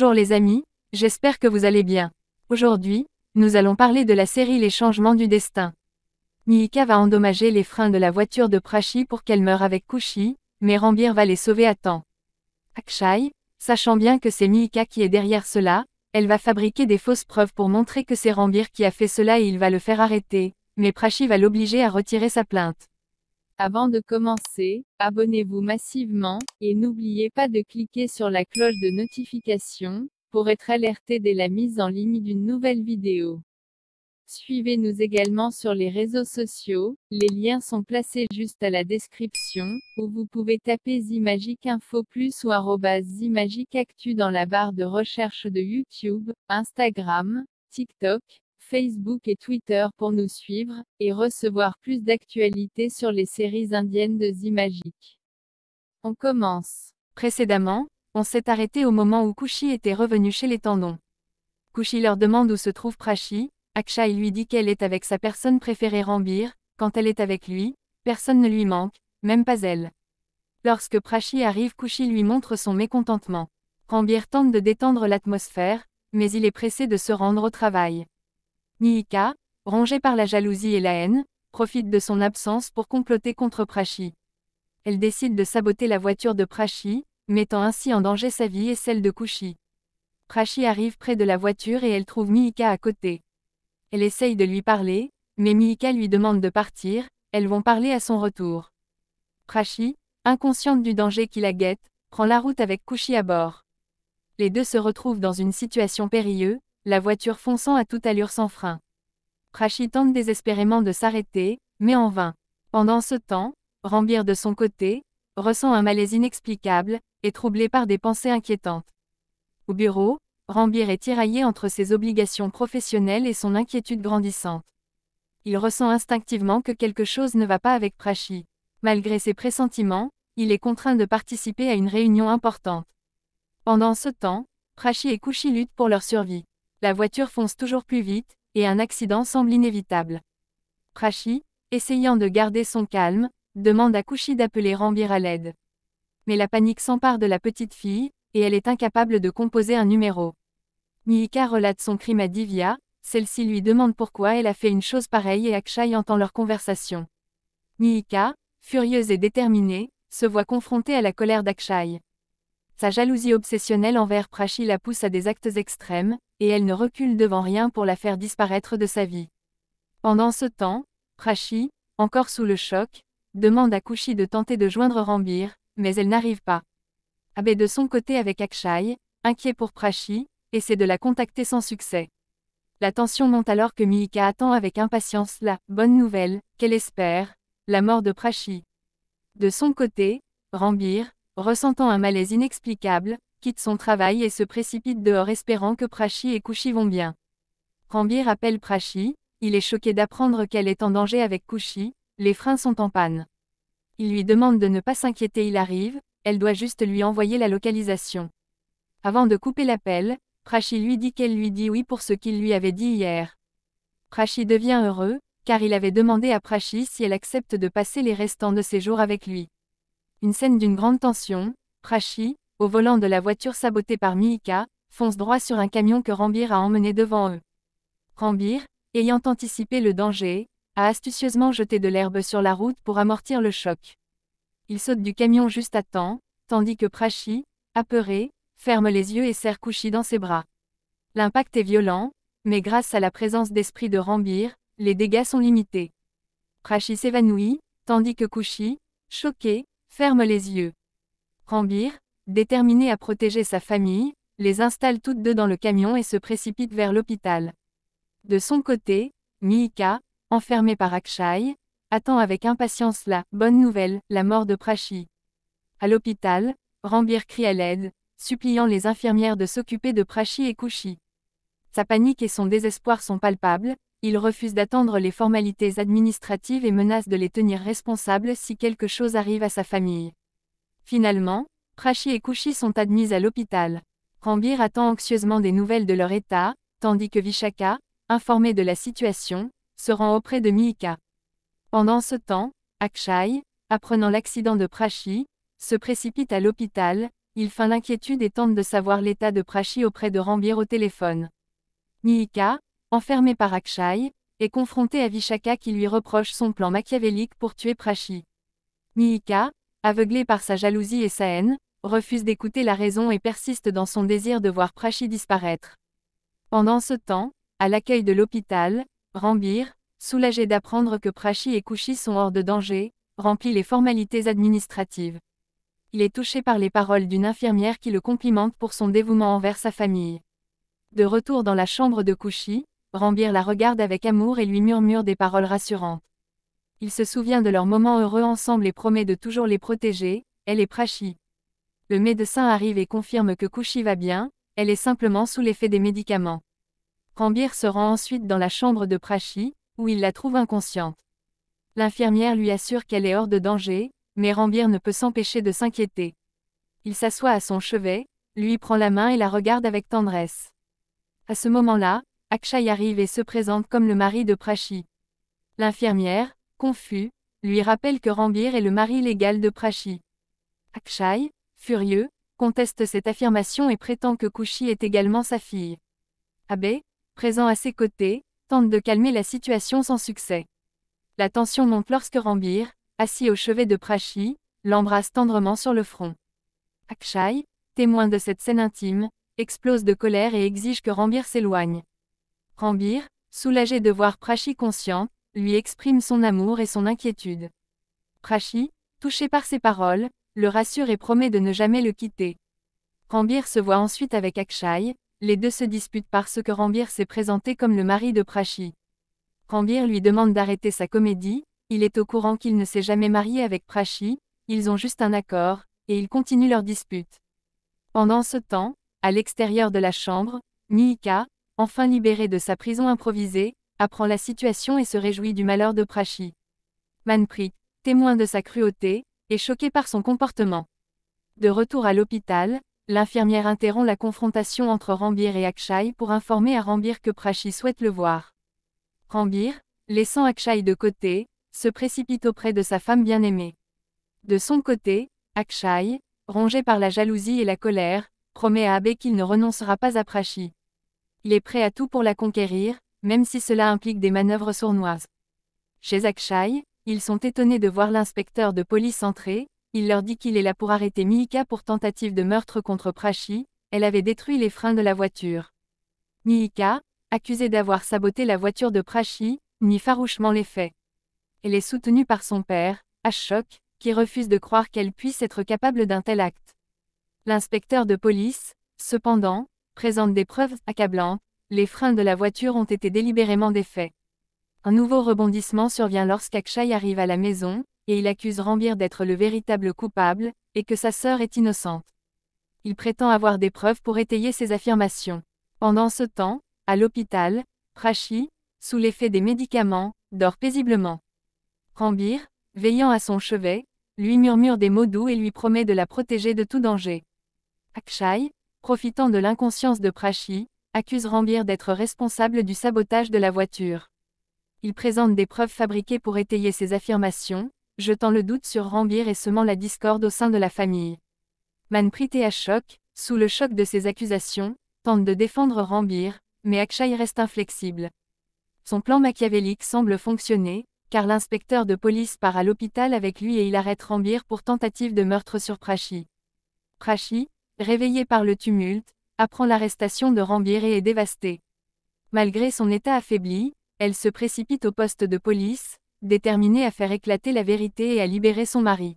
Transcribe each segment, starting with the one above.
Bonjour les amis, j'espère que vous allez bien. Aujourd'hui, nous allons parler de la série Les changements du destin. Miika va endommager les freins de la voiture de Prachi pour qu'elle meure avec Kushi, mais Rambir va les sauver à temps. Akshay, sachant bien que c'est Miika qui est derrière cela, elle va fabriquer des fausses preuves pour montrer que c'est Rambir qui a fait cela et il va le faire arrêter, mais Prachi va l'obliger à retirer sa plainte. Avant de commencer, abonnez-vous massivement, et n'oubliez pas de cliquer sur la cloche de notification, pour être alerté dès la mise en ligne d'une nouvelle vidéo. Suivez-nous également sur les réseaux sociaux, les liens sont placés juste à la description, ou vous pouvez taper Zimagic Plus ou Zimagic Actu dans la barre de recherche de YouTube, Instagram, TikTok, Facebook et Twitter pour nous suivre, et recevoir plus d'actualités sur les séries indiennes de Zimagic. On commence. Précédemment, on s'est arrêté au moment où Kushi était revenu chez les tendons. Kushi leur demande où se trouve Prachi, Akshay lui dit qu'elle est avec sa personne préférée Rambir, quand elle est avec lui, personne ne lui manque, même pas elle. Lorsque Prachi arrive Kushi lui montre son mécontentement. Rambir tente de détendre l'atmosphère, mais il est pressé de se rendre au travail. Nihika, rongée par la jalousie et la haine, profite de son absence pour comploter contre Prachi. Elle décide de saboter la voiture de Prachi, mettant ainsi en danger sa vie et celle de Kushi. Prachi arrive près de la voiture et elle trouve Mika à côté. Elle essaye de lui parler, mais Miika lui demande de partir, elles vont parler à son retour. Prachi, inconsciente du danger qui la guette, prend la route avec Kushi à bord. Les deux se retrouvent dans une situation périlleuse, la voiture fonçant à toute allure sans frein. Prachi tente désespérément de s'arrêter, mais en vain. Pendant ce temps, Rambir de son côté, ressent un malaise inexplicable, et troublé par des pensées inquiétantes. Au bureau, Rambir est tiraillé entre ses obligations professionnelles et son inquiétude grandissante. Il ressent instinctivement que quelque chose ne va pas avec Prachi. Malgré ses pressentiments, il est contraint de participer à une réunion importante. Pendant ce temps, Prachi et Kushi luttent pour leur survie la voiture fonce toujours plus vite, et un accident semble inévitable. Prachi, essayant de garder son calme, demande à Kushi d'appeler Rambir à l'aide. Mais la panique s'empare de la petite fille, et elle est incapable de composer un numéro. Mihika relate son crime à Divya, celle-ci lui demande pourquoi elle a fait une chose pareille et Akshay entend leur conversation. Mihika, furieuse et déterminée, se voit confrontée à la colère d'Akshay. Sa jalousie obsessionnelle envers Prachi la pousse à des actes extrêmes, et elle ne recule devant rien pour la faire disparaître de sa vie. Pendant ce temps, Prachi, encore sous le choc, demande à Kushi de tenter de joindre Rambir, mais elle n'arrive pas. Abe de son côté avec Akshay, inquiet pour Prachi, essaie de la contacter sans succès. La tension monte alors que Miika attend avec impatience la bonne nouvelle qu'elle espère, la mort de Prachi. De son côté, Rambir, ressentant un malaise inexplicable, quitte son travail et se précipite dehors espérant que Prachi et Kushi vont bien. Rambir appelle Prachi, il est choqué d'apprendre qu'elle est en danger avec Kushi, les freins sont en panne. Il lui demande de ne pas s'inquiéter, il arrive, elle doit juste lui envoyer la localisation. Avant de couper l'appel, Prachi lui dit qu'elle lui dit oui pour ce qu'il lui avait dit hier. Prachi devient heureux, car il avait demandé à Prachi si elle accepte de passer les restants de ses jours avec lui. Une scène d'une grande tension, Prachi, au volant de la voiture sabotée par Miika, fonce droit sur un camion que Rambir a emmené devant eux. Rambir, ayant anticipé le danger, a astucieusement jeté de l'herbe sur la route pour amortir le choc. Il saute du camion juste à temps, tandis que Prachi, apeuré, ferme les yeux et serre Kushi dans ses bras. L'impact est violent, mais grâce à la présence d'esprit de Rambir, les dégâts sont limités. Prachi s'évanouit, tandis que Kushi, choqué, ferme les yeux. Rambir, Déterminé à protéger sa famille, les installe toutes deux dans le camion et se précipite vers l'hôpital. De son côté, Miika, enfermée par Akshay, attend avec impatience la bonne nouvelle, la mort de Prachi. À l'hôpital, Rambir crie à l'aide, suppliant les infirmières de s'occuper de Prachi et Kushi. Sa panique et son désespoir sont palpables, il refuse d'attendre les formalités administratives et menace de les tenir responsables si quelque chose arrive à sa famille. Finalement, Prachi et Kushi sont admises à l'hôpital. Rambir attend anxieusement des nouvelles de leur état, tandis que Vishaka, informé de la situation, se rend auprès de Miika. Pendant ce temps, Akshay, apprenant l'accident de Prachi, se précipite à l'hôpital, il feint l'inquiétude et tente de savoir l'état de Prachi auprès de Rambir au téléphone. Miika, enfermé par Akshay, est confronté à Vishaka qui lui reproche son plan machiavélique pour tuer Prachi. Miika, aveuglé par sa jalousie et sa haine, refuse d'écouter la raison et persiste dans son désir de voir Prachi disparaître. Pendant ce temps, à l'accueil de l'hôpital, Rambir, soulagé d'apprendre que Prachi et Kushi sont hors de danger, remplit les formalités administratives. Il est touché par les paroles d'une infirmière qui le complimente pour son dévouement envers sa famille. De retour dans la chambre de Kushi, Rambir la regarde avec amour et lui murmure des paroles rassurantes. Il se souvient de leurs moments heureux ensemble et promet de toujours les protéger, elle et Prachi le médecin arrive et confirme que Kushi va bien, elle est simplement sous l'effet des médicaments. Rambir se rend ensuite dans la chambre de Prachi, où il la trouve inconsciente. L'infirmière lui assure qu'elle est hors de danger, mais Rambir ne peut s'empêcher de s'inquiéter. Il s'assoit à son chevet, lui prend la main et la regarde avec tendresse. À ce moment-là, Akshay arrive et se présente comme le mari de Prachi. L'infirmière, confus, lui rappelle que Rambir est le mari légal de Prachi. Akshay, furieux, conteste cette affirmation et prétend que Kushi est également sa fille. Abe, présent à ses côtés, tente de calmer la situation sans succès. La tension monte lorsque Rambir, assis au chevet de Prachi, l'embrasse tendrement sur le front. Akshay, témoin de cette scène intime, explose de colère et exige que Rambir s'éloigne. Rambir, soulagé de voir Prachi conscient, lui exprime son amour et son inquiétude. Prachi, touché par ses paroles, le rassure et promet de ne jamais le quitter. Rambir se voit ensuite avec Akshay, les deux se disputent parce que Rambir s'est présenté comme le mari de Prachi. Rambir lui demande d'arrêter sa comédie, il est au courant qu'il ne s'est jamais marié avec Prachi, ils ont juste un accord, et ils continuent leur dispute. Pendant ce temps, à l'extérieur de la chambre, Nika, enfin libérée de sa prison improvisée, apprend la situation et se réjouit du malheur de Prachi. Manpri, témoin de sa cruauté, est choqué par son comportement. De retour à l'hôpital, l'infirmière interrompt la confrontation entre Rambir et Akshay pour informer à Rambir que Prachi souhaite le voir. Rambir, laissant Akshay de côté, se précipite auprès de sa femme bien-aimée. De son côté, Akshay, rongé par la jalousie et la colère, promet à Abbé qu'il ne renoncera pas à Prachi. Il est prêt à tout pour la conquérir, même si cela implique des manœuvres sournoises. Chez Akshay, ils sont étonnés de voir l'inspecteur de police entrer, il leur dit qu'il est là pour arrêter Miika pour tentative de meurtre contre Prachi, elle avait détruit les freins de la voiture. Miika, accusée d'avoir saboté la voiture de Prachi, nie farouchement les faits. Elle est soutenue par son père, Ashok, qui refuse de croire qu'elle puisse être capable d'un tel acte. L'inspecteur de police, cependant, présente des preuves accablantes, les freins de la voiture ont été délibérément défaits. Un nouveau rebondissement survient lorsqu'Akshay arrive à la maison, et il accuse Rambir d'être le véritable coupable, et que sa sœur est innocente. Il prétend avoir des preuves pour étayer ses affirmations. Pendant ce temps, à l'hôpital, Prachi, sous l'effet des médicaments, dort paisiblement. Rambir, veillant à son chevet, lui murmure des mots doux et lui promet de la protéger de tout danger. Akshay, profitant de l'inconscience de Prachi, accuse Rambir d'être responsable du sabotage de la voiture. Il présente des preuves fabriquées pour étayer ses affirmations, jetant le doute sur Rambir et semant la discorde au sein de la famille. Manprit et Ashok, sous le choc de ses accusations, tentent de défendre Rambir, mais Akshay reste inflexible. Son plan machiavélique semble fonctionner, car l'inspecteur de police part à l'hôpital avec lui et il arrête Rambir pour tentative de meurtre sur Prachi. Prachi, réveillé par le tumulte, apprend l'arrestation de Rambir et est dévasté. Malgré son état affaibli, elle se précipite au poste de police, déterminée à faire éclater la vérité et à libérer son mari.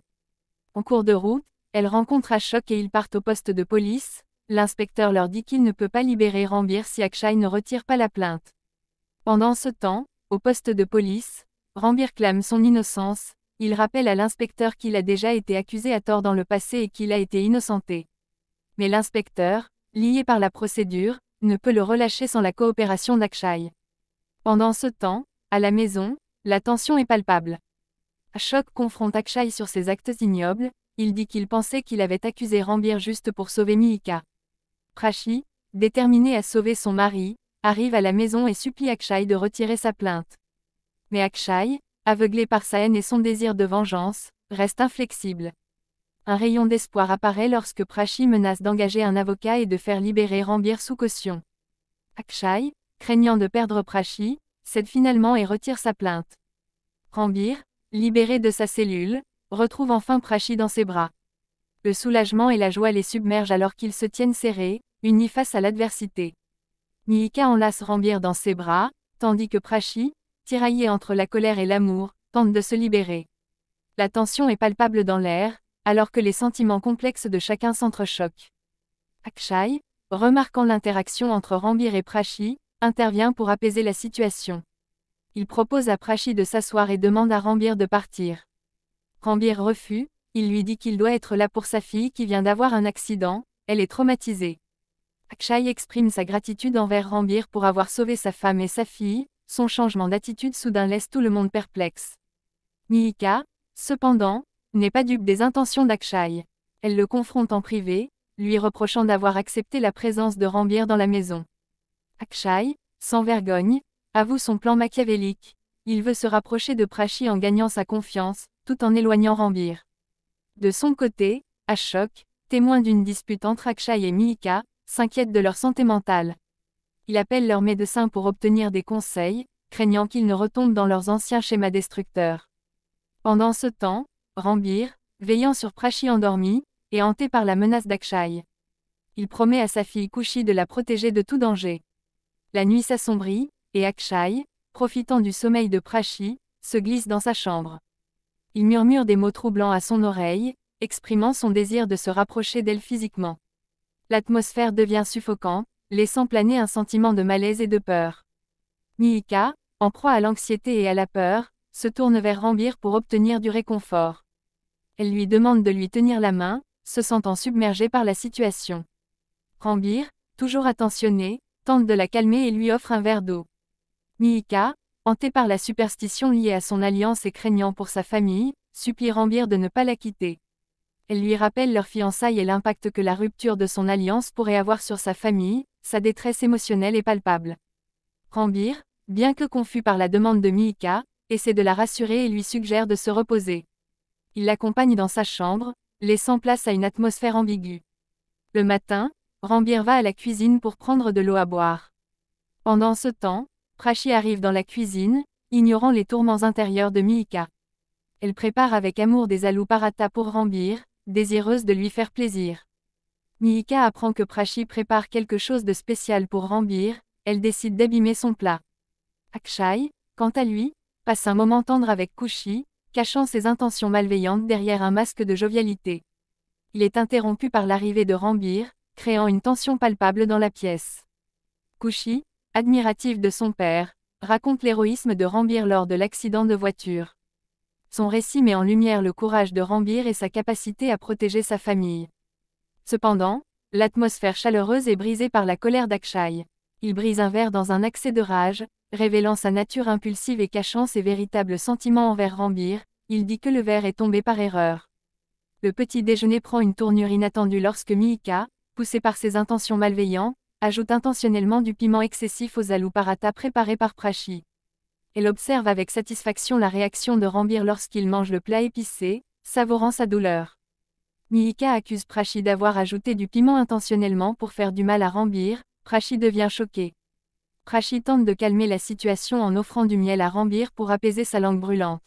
En cours de route, elle rencontre Ashok et ils partent au poste de police. L'inspecteur leur dit qu'il ne peut pas libérer Rambir si Akshay ne retire pas la plainte. Pendant ce temps, au poste de police, Rambir clame son innocence, il rappelle à l'inspecteur qu'il a déjà été accusé à tort dans le passé et qu'il a été innocenté. Mais l'inspecteur, lié par la procédure, ne peut le relâcher sans la coopération d'Akshay. Pendant ce temps, à la maison, la tension est palpable. Ashok confronte Akshay sur ses actes ignobles, il dit qu'il pensait qu'il avait accusé Rambir juste pour sauver Mihika. Prachi, déterminé à sauver son mari, arrive à la maison et supplie Akshay de retirer sa plainte. Mais Akshay, aveuglé par sa haine et son désir de vengeance, reste inflexible. Un rayon d'espoir apparaît lorsque Prachi menace d'engager un avocat et de faire libérer Rambir sous caution. Akshay, craignant de perdre Prachi, cède finalement et retire sa plainte. Rambir, libéré de sa cellule, retrouve enfin Prachi dans ses bras. Le soulagement et la joie les submergent alors qu'ils se tiennent serrés, unis face à l'adversité. Mihika enlace Rambir dans ses bras, tandis que Prachi, tiraillé entre la colère et l'amour, tente de se libérer. La tension est palpable dans l'air, alors que les sentiments complexes de chacun s'entrechoquent. Akshay, remarquant l'interaction entre Rambir et Prachi, intervient pour apaiser la situation. Il propose à Prachi de s'asseoir et demande à Rambir de partir. Rambir refuse, il lui dit qu'il doit être là pour sa fille qui vient d'avoir un accident, elle est traumatisée. Akshay exprime sa gratitude envers Rambir pour avoir sauvé sa femme et sa fille, son changement d'attitude soudain laisse tout le monde perplexe. Nihika, cependant, n'est pas dupe des intentions d'Akshay. Elle le confronte en privé, lui reprochant d'avoir accepté la présence de Rambir dans la maison. Akshay, sans vergogne, avoue son plan machiavélique. Il veut se rapprocher de Prachi en gagnant sa confiance, tout en éloignant Rambir. De son côté, Ashok, témoin d'une dispute entre Akshay et Mihika, s'inquiète de leur santé mentale. Il appelle leur médecin pour obtenir des conseils, craignant qu'ils ne retombent dans leurs anciens schémas destructeurs. Pendant ce temps, Rambir, veillant sur Prachi endormi, et hanté par la menace d'Akshay. Il promet à sa fille Kushi de la protéger de tout danger. La nuit s'assombrit, et Akshay, profitant du sommeil de Prachi, se glisse dans sa chambre. Il murmure des mots troublants à son oreille, exprimant son désir de se rapprocher d'elle physiquement. L'atmosphère devient suffocante, laissant planer un sentiment de malaise et de peur. Mihika, en proie à l'anxiété et à la peur, se tourne vers Rambir pour obtenir du réconfort. Elle lui demande de lui tenir la main, se sentant submergée par la situation. Rambir, toujours attentionné, tente de la calmer et lui offre un verre d'eau. Miika, hantée par la superstition liée à son alliance et craignant pour sa famille, supplie Rambir de ne pas la quitter. Elle lui rappelle leur fiançailles et l'impact que la rupture de son alliance pourrait avoir sur sa famille, sa détresse émotionnelle est palpable. Rambir, bien que confus par la demande de Miika, essaie de la rassurer et lui suggère de se reposer. Il l'accompagne dans sa chambre, laissant place à une atmosphère ambiguë. Le matin, Rambir va à la cuisine pour prendre de l'eau à boire. Pendant ce temps, Prachi arrive dans la cuisine, ignorant les tourments intérieurs de Miika. Elle prépare avec amour des aluparata paratha pour Rambir, désireuse de lui faire plaisir. Miika apprend que Prachi prépare quelque chose de spécial pour Rambir, elle décide d'abîmer son plat. Akshay, quant à lui, passe un moment tendre avec Kushi, cachant ses intentions malveillantes derrière un masque de jovialité. Il est interrompu par l'arrivée de Rambir, créant une tension palpable dans la pièce. Kushi, admiratif de son père, raconte l'héroïsme de Rambir lors de l'accident de voiture. Son récit met en lumière le courage de Rambir et sa capacité à protéger sa famille. Cependant, l'atmosphère chaleureuse est brisée par la colère d'Akshay. Il brise un verre dans un accès de rage, révélant sa nature impulsive et cachant ses véritables sentiments envers Rambir, il dit que le verre est tombé par erreur. Le petit déjeuner prend une tournure inattendue lorsque Mihika, poussé par ses intentions malveillantes, ajoute intentionnellement du piment excessif aux alouparata préparés par Prachi. Elle observe avec satisfaction la réaction de Rambir lorsqu'il mange le plat épicé, savourant sa douleur. Mihika accuse Prachi d'avoir ajouté du piment intentionnellement pour faire du mal à Rambir, Prachi devient choqué. Prachi tente de calmer la situation en offrant du miel à Rambir pour apaiser sa langue brûlante.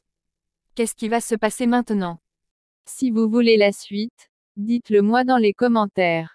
Qu'est-ce qui va se passer maintenant Si vous voulez la suite, dites-le moi dans les commentaires.